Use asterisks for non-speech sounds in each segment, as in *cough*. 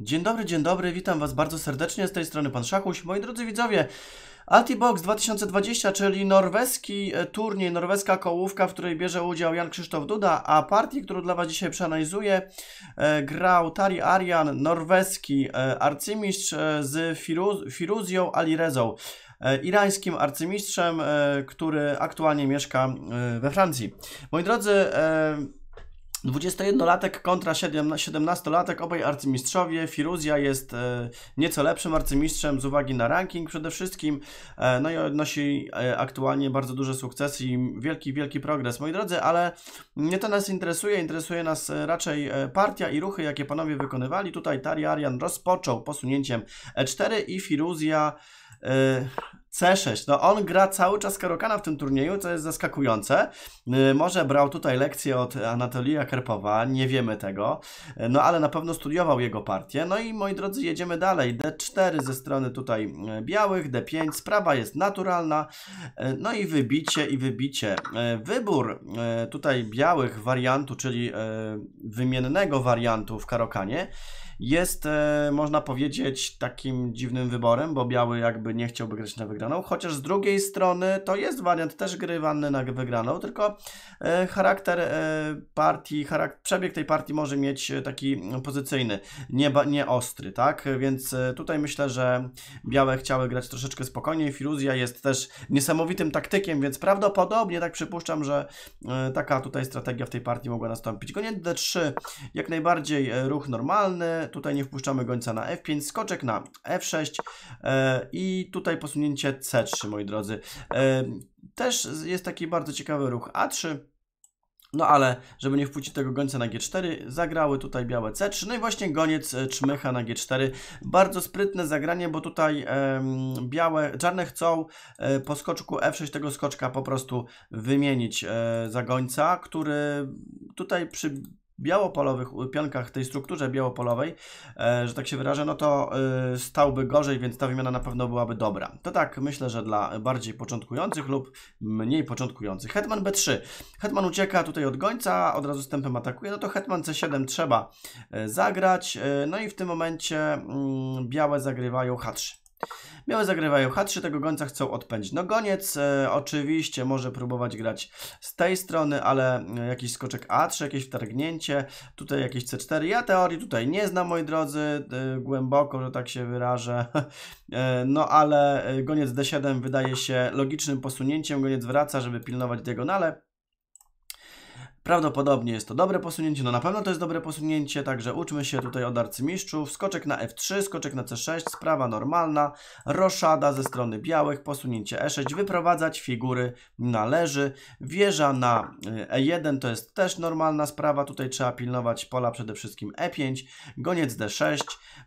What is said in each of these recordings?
Dzień dobry, dzień dobry, witam Was bardzo serdecznie, z tej strony Pan Szachuś. Moi drodzy widzowie, Altibox 2020, czyli norweski e, turniej, norweska kołówka, w której bierze udział Jan Krzysztof Duda, a partii, którą dla Was dzisiaj przeanalizuję, e, grał Tari Arian, norweski e, arcymistrz z Firuzją Alirezą, irańskim arcymistrzem, który aktualnie mieszka we Francji. Moi drodzy, 21-latek kontra 17-latek, obaj arcymistrzowie. Firuzja jest e, nieco lepszym arcymistrzem z uwagi na ranking przede wszystkim. E, no i odnosi e, aktualnie bardzo duże sukcesy i wielki, wielki progres. Moi drodzy, ale nie to nas interesuje. Interesuje nas raczej partia i ruchy, jakie panowie wykonywali. Tutaj Tari Arian rozpoczął posunięciem E4 i Firuzja C6. No on gra cały czas Karokana w tym turnieju, co jest zaskakujące. Y, może brał tutaj lekcję od Anatolija Kerpowa, nie wiemy tego, y, no ale na pewno studiował jego partię. No i moi drodzy, jedziemy dalej. D4 ze strony tutaj y, białych, D5, sprawa jest naturalna, no i wybicie i wybicie. Wybór tutaj białych wariantu, czyli wymiennego wariantu w Karokanie jest, e, można powiedzieć, takim dziwnym wyborem, bo Biały jakby nie chciałby grać na wygraną, chociaż z drugiej strony to jest wariant też grywany na wygraną, tylko e, charakter e, partii, charak przebieg tej partii może mieć e, taki pozycyjny, nie, nie ostry, tak? Więc e, tutaj myślę, że Białe chciały grać troszeczkę spokojniej, Firuzja jest też niesamowitym taktykiem, więc prawdopodobnie, tak przypuszczam, że e, taka tutaj strategia w tej partii mogła nastąpić. Goniec D3, jak najbardziej ruch normalny, tutaj nie wpuszczamy gońca na F5, skoczek na F6 e, i tutaj posunięcie C3, moi drodzy. E, też jest taki bardzo ciekawy ruch A3, no ale, żeby nie wpuścić tego gońca na G4, zagrały tutaj białe C3, no i właśnie goniec e, czmycha na G4. Bardzo sprytne zagranie, bo tutaj e, białe, czarne chcą e, po skoczku F6 tego skoczka po prostu wymienić e, za gońca, który tutaj przy białopolowych, pionkach, tej strukturze białopolowej, e, że tak się wyrażę, no to e, stałby gorzej, więc ta wymiana na pewno byłaby dobra. To tak, myślę, że dla bardziej początkujących lub mniej początkujących. Hetman B3. Hetman ucieka tutaj od gońca, od razu tempem atakuje, no to Hetman C7 trzeba e, zagrać, no i w tym momencie mm, białe zagrywają H3. Białe zagrywają H3, tego gońca chcą odpędzić. No goniec e, oczywiście może próbować grać z tej strony, ale e, jakiś skoczek A3, jakieś wtargnięcie, tutaj jakieś C4. Ja teorii tutaj nie znam, moi drodzy, e, głęboko, że tak się wyrażę. *laughs* E, no ale e, goniec D7 wydaje się logicznym posunięciem. Goniec wraca, żeby pilnować diagonale. Prawdopodobnie jest to dobre posunięcie, no na pewno to jest dobre posunięcie, także uczmy się tutaj od arcymistrzów. Skoczek na f3, skoczek na c6, sprawa normalna, roszada ze strony białych, posunięcie e6, wyprowadzać figury należy. Wieża na y, e1 to jest też normalna sprawa, tutaj trzeba pilnować pola przede wszystkim e5, goniec d6,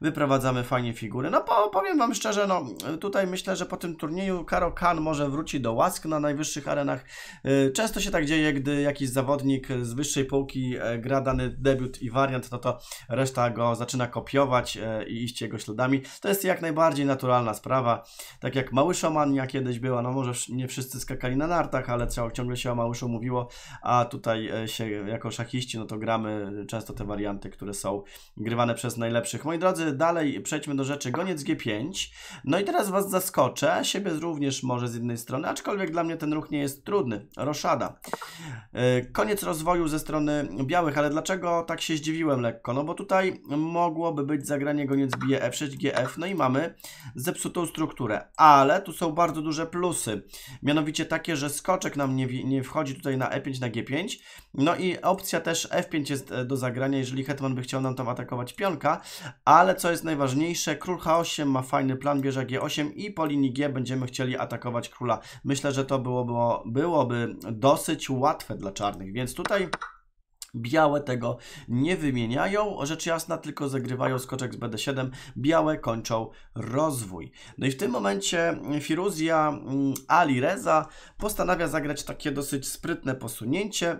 wyprowadzamy fajnie figury. No po, powiem Wam szczerze, no tutaj myślę, że po tym turnieju Karo Kan może wróci do łask na najwyższych arenach. Y, często się tak dzieje, gdy jakiś zawodnik z wyższej półki e, gra dany debiut i wariant, no to reszta go zaczyna kopiować e, i iść jego śladami. To jest jak najbardziej naturalna sprawa. Tak jak Mały Szomania kiedyś była, no może nie wszyscy skakali na nartach, ale ciągle się o Małyszu mówiło, a tutaj e, się jako szachiści, no to gramy często te warianty, które są grywane przez najlepszych. Moi drodzy, dalej przejdźmy do rzeczy. Goniec G5. No i teraz Was zaskoczę, siebie również może z jednej strony, aczkolwiek dla mnie ten ruch nie jest trudny. Roszada. Koniec roz rozwoju ze strony białych, ale dlaczego tak się zdziwiłem lekko? No bo tutaj mogłoby być zagranie goniec bije F6, e GF, no i mamy zepsutą strukturę, ale tu są bardzo duże plusy, mianowicie takie, że skoczek nam nie, nie wchodzi tutaj na E5, na G5, no i opcja też F5 jest e, do zagrania, jeżeli hetman by chciał nam tam atakować pionka, ale co jest najważniejsze, król H8 ma fajny plan, bierze G8 i po linii G będziemy chcieli atakować króla. Myślę, że to byłoby, byłoby dosyć łatwe dla czarnych, więc tu Tutaj Białe tego nie wymieniają, rzecz jasna tylko zagrywają skoczek z BD7, białe kończą rozwój. No i w tym momencie mm, Firuzja mm, Ali Reza postanawia zagrać takie dosyć sprytne posunięcie,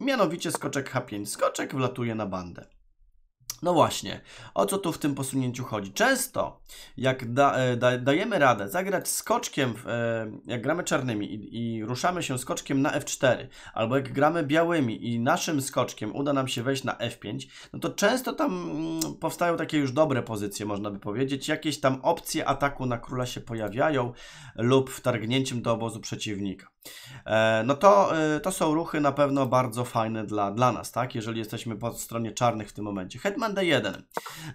mianowicie skoczek H5. Skoczek wlatuje na bandę. No właśnie, o co tu w tym posunięciu chodzi? Często, jak da, e, da, dajemy radę zagrać skoczkiem, e, jak gramy czarnymi i, i, ruszamy się skoczkiem na F4, albo jak gramy białymi i naszym skoczkiem uda nam się wejść na F5, no to często tam mm, powstają takie już dobre pozycje, można by powiedzieć. Jakieś tam opcje ataku na króla się pojawiają lub wtargnięciem do obozu przeciwnika. E, no to, to są ruchy na pewno bardzo fajne dla, dla nas, tak? Jeżeli jesteśmy po stronie czarnych w tym momencie. Hetman Hetman D1.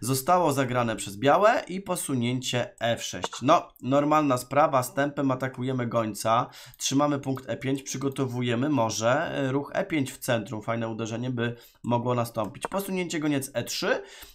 Zostało zagrane przez białe i posunięcie F6. No, normalna sprawa, z tempem atakujemy gońca, trzymamy punkt E5, przygotowujemy może e, ruch E5 w centrum, fajne uderzenie by mogło nastąpić. Posunięcie goniec E3,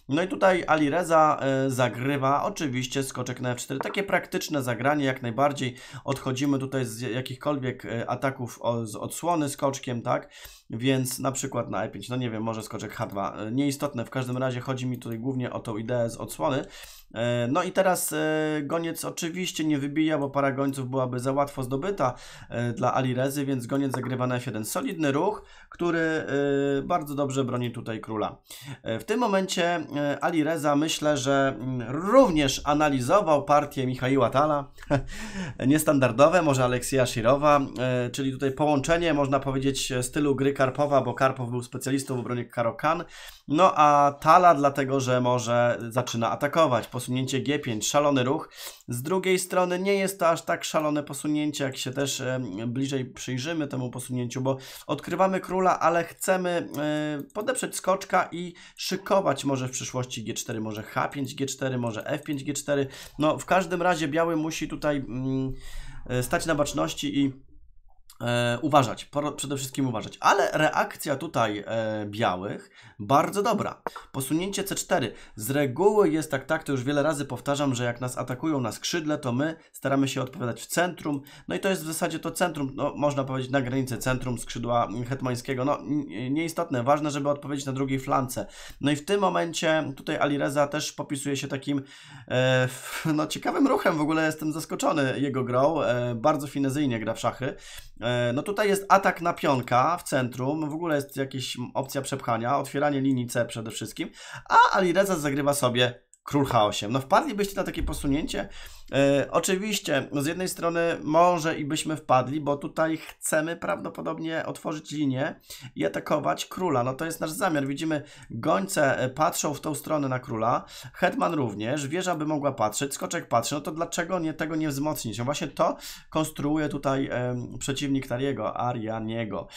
no i tutaj Alireza e, zagrywa oczywiście skoczek na F4. Takie praktyczne zagranie, jak najbardziej odchodzimy tutaj z jakichkolwiek e, ataków z odsłony skoczkiem, tak? Więc na przykład na E5, no nie wiem, może skoczek H2, nieistotne w każdym razie razie chodzi mi tutaj głównie o tą ideę z odsłony, E, no i teraz e, goniec oczywiście nie wybija, bo para gońców byłaby za łatwo zdobyta e, dla Alirezy, więc goniec zagrywa na F1. Solidny ruch, który bardzo dobrze broni tutaj króla. W tym momencie Alireza myślę, że mm, również analizował partię Michaiła Tala, *laughs* niestandardowe, może Aleksija Szirowa, czyli tutaj połączenie, można powiedzieć, stylu gry Karpowa, bo Karpow był specjalistą w obronie Karokan, no a Tala dlatego, że może zaczyna atakować. Po posunięcie G5, szalony ruch. Z drugiej strony nie jest to aż tak szalone posunięcie, jak się też bliżej przyjrzymy temu posunięciu, bo odkrywamy króla, ale chcemy e, podeprzeć skoczka i szykować może w przyszłości G4, może H5, G4, może F5, G4. No w każdym razie biały musi tutaj mm, e, stać na baczności i E, uważać, przede wszystkim uważać. Ale reakcja tutaj e, białych bardzo dobra. Posunięcie C4. Z reguły jest tak, tak, to już wiele razy powtarzam, że jak nas atakują na skrzydle, to my staramy się odpowiadać w centrum. No i to jest w zasadzie to centrum, no, można powiedzieć na granicy centrum skrzydła hetmańskiego. No nieistotne, ważne, żeby odpowiedzieć na drugiej flance. No i w tym momencie tutaj Alireza też popisuje się takim e, f, no ciekawym ruchem. W ogóle jestem zaskoczony jego grą. E, bardzo finezyjnie gra w szachy e, E, no tutaj jest atak na pionka w centrum, w ogóle jest jakaś opcja przepchania, otwieranie linii C przede wszystkim, a Alireza zagrywa sobie król H8. No wpadlibyście na takie posunięcie? E, oczywiście, no z jednej strony może i byśmy wpadli, bo tutaj chcemy prawdopodobnie otworzyć linię i atakować króla. No to jest nasz zamiar. Widzimy, gońce e, patrzą w tą stronę na króla, hetman również, wieża by mogła patrzeć, skoczek patrzy, no to dlaczego nie tego nie wzmocnić? No właśnie to konstruuje tutaj e, przeciwnik Tariego, Arianiego.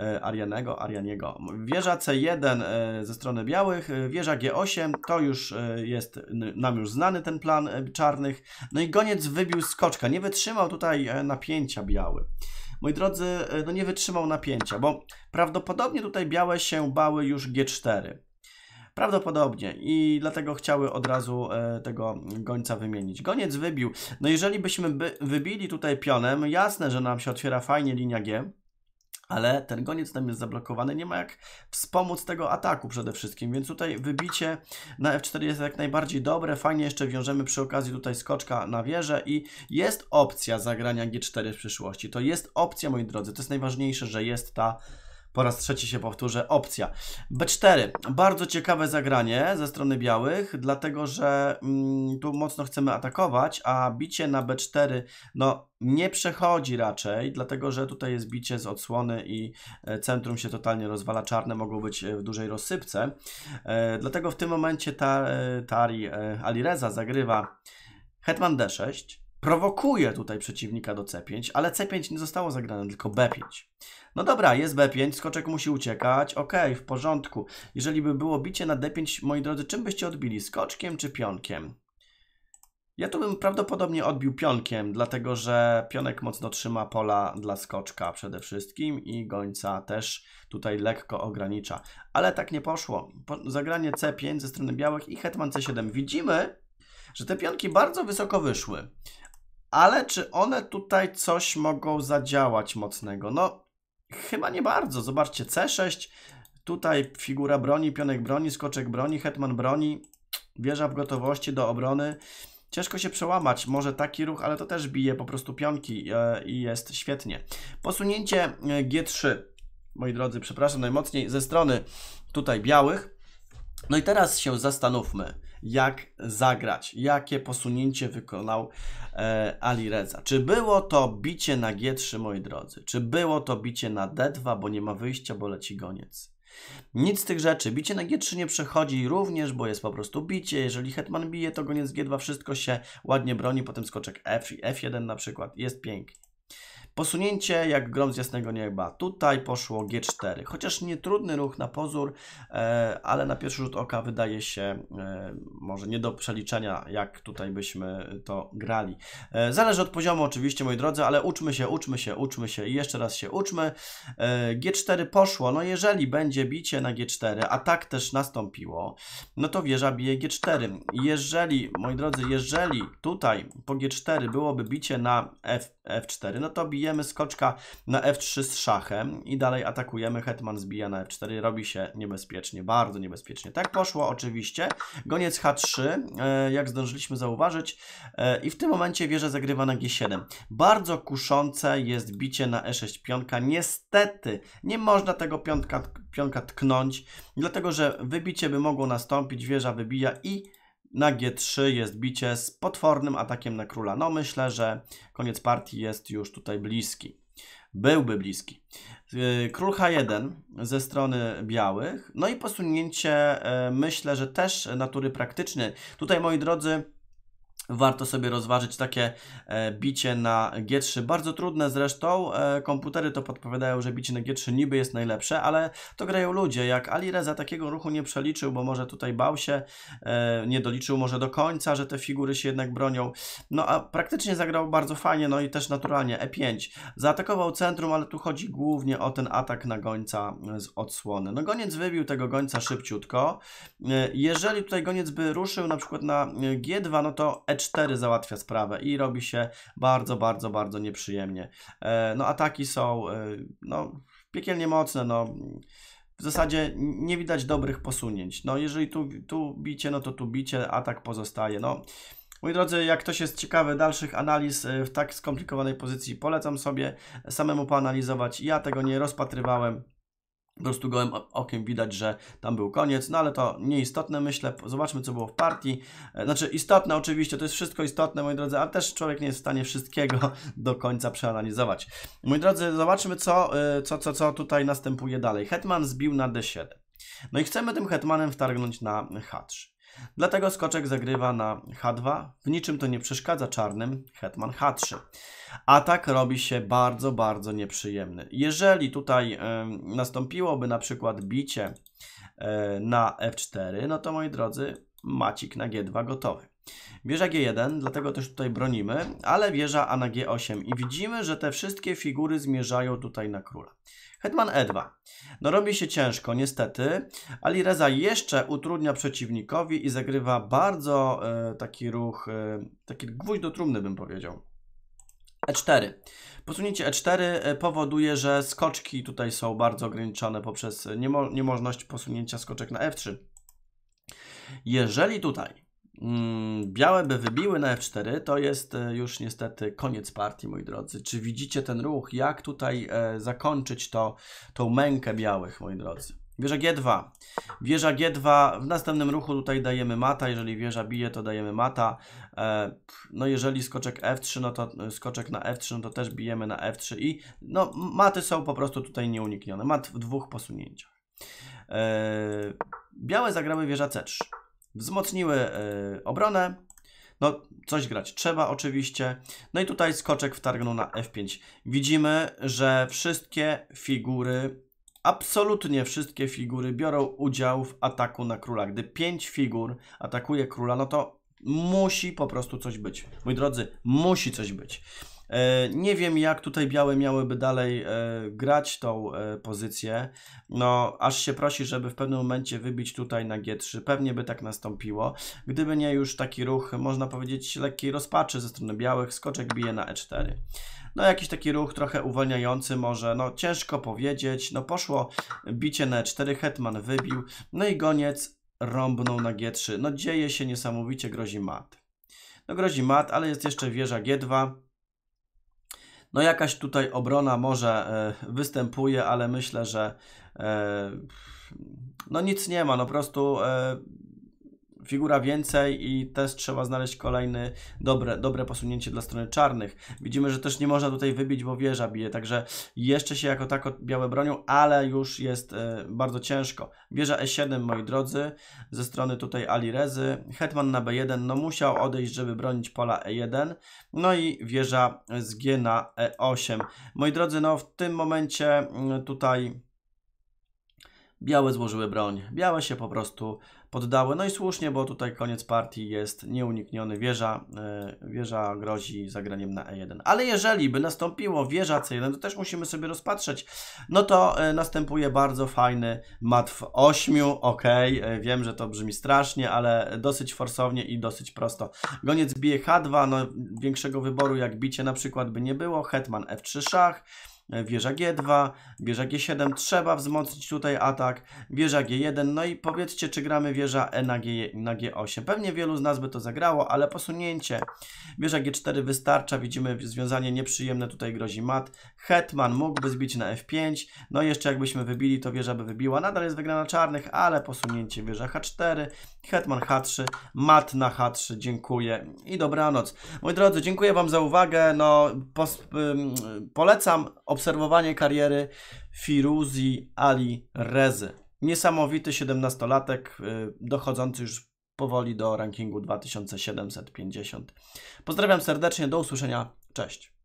E, Arianego, Arianiego. Wieża C1 e, ze strony białych, e, wieża G8, to już jest nam już znany ten plan czarnych. No i goniec wybił skoczka, nie wytrzymał tutaj napięcia biały. Moi drodzy, no nie wytrzymał napięcia, bo prawdopodobnie tutaj białe się bały już G4. Prawdopodobnie i dlatego chciały od razu tego gońca wymienić. Goniec wybił. No jeżeli byśmy by, wybili tutaj pionem, jasne, że nam się otwiera fajnie linia G ale ten goniec tam jest zablokowany, nie ma jak wspomóc tego ataku przede wszystkim, więc tutaj wybicie na F4 jest jak najbardziej dobre, fajnie jeszcze wiążemy przy okazji tutaj skoczka na wieżę i jest opcja zagrania G4 w przyszłości, to jest opcja moi drodzy, to jest najważniejsze, że jest ta po raz trzeci się powtórzę, opcja. B4, bardzo ciekawe zagranie ze strony białych, dlatego że mm, tu mocno chcemy atakować, a bicie na B4 no, nie przechodzi raczej, dlatego że tutaj jest bicie z odsłony i e, centrum się totalnie rozwala, czarne mogą być e, w dużej rozsypce. E, dlatego w tym momencie ta, e, Tari e, Alireza zagrywa Hetman D6, prowokuje tutaj przeciwnika do C5, ale C5 nie zostało zagrane, tylko B5. No dobra, jest B5, skoczek musi uciekać, ok, w porządku. Jeżeli by było bicie na D5, moi drodzy, czym byście odbili, skoczkiem czy pionkiem? Ja tu bym prawdopodobnie odbił pionkiem, dlatego że pionek mocno trzyma pola dla skoczka przede wszystkim i gońca też tutaj lekko ogranicza. Ale tak nie poszło. zagranie C5 ze strony białych i hetman C7. Widzimy, że te pionki bardzo wysoko wyszły, ale czy one tutaj coś mogą zadziałać mocnego? No, chyba nie bardzo. Zobaczcie, C6, tutaj figura broni, pionek broni, skoczek broni, hetman broni, wieża w gotowości do obrony. Ciężko się przełamać, może taki ruch, ale to też bije po prostu pionki e, i jest świetnie. Posunięcie e, G3, moi drodzy, przepraszam najmocniej, ze strony tutaj białych. No i teraz się zastanówmy jak zagrać, jakie posunięcie wykonał e, Ali Reza. Czy było to bicie na G3, moi drodzy? Czy było to bicie na D2, bo nie ma wyjścia, bo leci goniec? Nic z tych rzeczy. Bicie na G3 nie przechodzi również, bo jest po prostu bicie. Jeżeli hetman bije, to goniec G2, wszystko się ładnie broni, potem skoczek F, i F1 na przykład. Jest pięknie. Posunięcie jak grom z jasnego nieba. Tutaj poszło G4. Chociaż nietrudny ruch na pozór, e, ale na pierwszy rzut oka wydaje się e, może nie do przeliczenia, jak tutaj byśmy to grali. E, zależy od poziomu oczywiście, moi drodzy, ale uczmy się, uczmy się, uczmy się i jeszcze raz się uczmy. G4 poszło. No jeżeli będzie bicie na G4, a tak też nastąpiło, no to wieża bije G4. Jeżeli, moi drodzy, jeżeli tutaj po G4 byłoby bicie na F, F4, no to bije bijemy skoczka na f3 z szachem i dalej atakujemy, hetman zbija na f4, robi się niebezpiecznie, bardzo niebezpiecznie. Tak poszło oczywiście, goniec h3, e, jak zdążyliśmy zauważyć e, i w tym momencie wieża zagrywa na g7. Bardzo kuszące jest bicie na e6 pionka, niestety nie można tego pionka, pionka tknąć, dlatego że wybicie by mogło nastąpić, wieża wybija i na G3 jest bicie z potwornym atakiem na króla. No myślę, że koniec partii jest już tutaj bliski. Byłby bliski. Y, król H1 ze strony białych. No i posunięcie y, myślę, że też natury praktycznej. Tutaj moi drodzy warto sobie rozważyć takie e, bicie na G3. Bardzo trudne zresztą, e, komputery to podpowiadają, że bicie na G3 niby jest najlepsze, ale to grają ludzie. Jak Alireza takiego ruchu nie przeliczył, bo może tutaj bał się, e, nie doliczył może do końca, że te figury się jednak bronią. No a praktycznie zagrał bardzo fajnie, no i też naturalnie E5. Zaatakował centrum, ale tu chodzi głównie o ten atak na gońca z odsłony. No goniec wybił tego gońca szybciutko. Jeżeli tutaj goniec by ruszył na przykład na G2, no to E3 4 załatwia sprawę i robi się bardzo, bardzo, bardzo nieprzyjemnie. E, no ataki są e, no, piekielnie mocne, no w zasadzie nie widać dobrych posunięć. No jeżeli tu, tu bicie, no to tu bicie, atak pozostaje. No Moi drodzy, jak ktoś jest ciekawy dalszych analiz e, w tak skomplikowanej pozycji, polecam sobie samemu poanalizować. Ja tego nie rozpatrywałem. Po prostu gołym okiem widać, że tam był koniec, no ale to nieistotne myślę. Zobaczmy, co było w partii. E, znaczy istotne oczywiście, to jest wszystko istotne, moi drodzy, ale też człowiek nie jest w stanie wszystkiego *laughs* do końca przeanalizować. Moi drodzy, zobaczmy, co, e, co, co, co tutaj następuje dalej. Hetman zbił na D7. No i chcemy tym hetmanem wtargnąć na H3. Dlatego skoczek zagrywa na H2, w niczym to nie przeszkadza czarnym, hetman H3. Atak robi się bardzo, bardzo nieprzyjemny. Jeżeli tutaj y, nastąpiłoby na przykład bicie y, na F4, no to moi drodzy, macik na G2 gotowy. Wieża G1, dlatego też tutaj bronimy, ale wieża A na G8 i widzimy, że te wszystkie figury zmierzają tutaj na króla. Hetman E2. No robi się ciężko, niestety. Ali Reza jeszcze utrudnia przeciwnikowi i zagrywa bardzo e, taki ruch, e, taki gwóźdź do trumny bym powiedział. E4. Posunięcie E4 e, powoduje, że skoczki tutaj są bardzo ograniczone poprzez niemo niemożność posunięcia skoczek na F3. Jeżeli tutaj Mm, białe by wybiły na F4, to jest e, już niestety koniec partii, moi drodzy. Czy widzicie ten ruch? Jak tutaj e, zakończyć to, tą mękę białych, moi drodzy? Wieża G2. Wieża G2, w następnym ruchu tutaj dajemy mata, jeżeli wieża bije, to dajemy mata. E, no jeżeli skoczek F3, no to skoczek na F3, no to też bijemy na F3 i no maty są po prostu tutaj nieuniknione. Mat w dwóch posunięciach. Białe zagrały wieża C3. Wzmocniły e, obronę. No, coś grać trzeba oczywiście. No i tutaj skoczek wtargnął na F5. Widzimy, że wszystkie figury, absolutnie wszystkie figury biorą udział w ataku na króla. Gdy 5 figur atakuje króla, no to musi po prostu coś być. Moi drodzy, musi coś być. E, nie wiem, jak tutaj białe miałyby dalej e, grać tą e, pozycję. No, aż się prosi, żeby w pewnym momencie wybić tutaj na G3. Pewnie by tak nastąpiło. Gdyby nie już taki ruch, można powiedzieć, lekkiej rozpaczy ze strony białych, skoczek bije na E4. No, jakiś taki ruch trochę uwalniający może, no ciężko powiedzieć. No, poszło bicie na E4, hetman wybił, no i goniec rąbnął na G3. No, dzieje się niesamowicie, grozi mat. No, grozi mat, ale jest jeszcze wieża G2. No jakaś tutaj obrona może e, występuje, ale myślę, że e, no nic nie ma, no po prostu e, figura więcej i też trzeba znaleźć kolejne dobre, dobre posunięcie dla strony czarnych. Widzimy, że też nie można tutaj wybić, bo wieża bije, także jeszcze się jako tako białe bronią, ale już jest e, bardzo ciężko. Wieża E7, moi drodzy, ze strony tutaj Ali Rezy. Hetman na B1, no musiał odejść, żeby bronić pola E1. No i wieża z G na E8. Moi drodzy, no w tym momencie mm, tutaj białe złożyły broń. Białe się po prostu poddały. No i słusznie, bo tutaj koniec partii jest nieunikniony. Wieża, e, wieża grozi zagraniem na E1. Ale jeżeli by nastąpiło wieża C1, to też musimy sobie rozpatrzeć, no to e, następuje bardzo fajny mat w 8. Ok, e, wiem, że to brzmi strasznie, ale dosyć forsownie i dosyć prosto. Goniec bije H2, no większego wyboru jak bicie na przykład by nie było. Hetman F3 szach wieża G2, wieża G7, trzeba wzmocnić tutaj atak, wieża G1, no i powiedzcie, czy gramy wieża E na, G, na G8. Pewnie wielu z nas by to zagrało, ale posunięcie wieża G4 wystarcza, widzimy związanie nieprzyjemne, tutaj grozi mat, hetman mógłby zbić na F5, no jeszcze jakbyśmy wybili, to wieża by wybiła, nadal jest wygrana czarnych, ale posunięcie wieża H4, hetman H3, mat na H3, dziękuję i dobranoc. Moi drodzy, dziękuję Wam za uwagę, no polecam obserwowanie kariery Firuzi Ali Rezy. Niesamowity 17-latek, y, dochodzący już powoli do rankingu 2750. Pozdrawiam serdecznie, do usłyszenia, cześć.